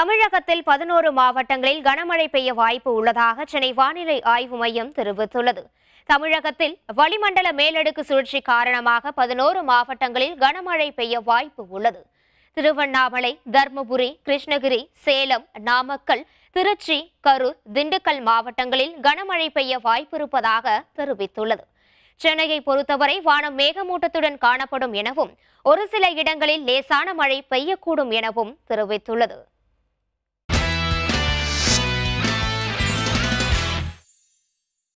தமிழகத்தில் பதினோரு மாவட்டங்களில் கனமழை பெய்ய வாய்ப்பு உள்ளதாக சென்னை வானிலை ஆய்வு மையம் தெரிவித்துள்ளது தமிழகத்தில் வளிமண்டல மேலடுக்கு சுழற்சி காரணமாக பதினோரு மாவட்டங்களில் கனமழை பெய்ய வாய்ப்பு உள்ளது திருவண்ணாமலை தர்மபுரி கிருஷ்ணகிரி சேலம் நாமக்கல் திருச்சி கரூர் திண்டுக்கல் மாவட்டங்களில் கனமழை பெய்ய வாய்ப்பிருப்பதாக தெரிவித்துள்ளது சென்னையை பொறுத்தவரை வானம் மேகமூட்டத்துடன் காணப்படும் எனவும் ஒரு சில இடங்களில் லேசான மழை பெய்யக்கூடும் எனவும் தெரிவித்துள்ளது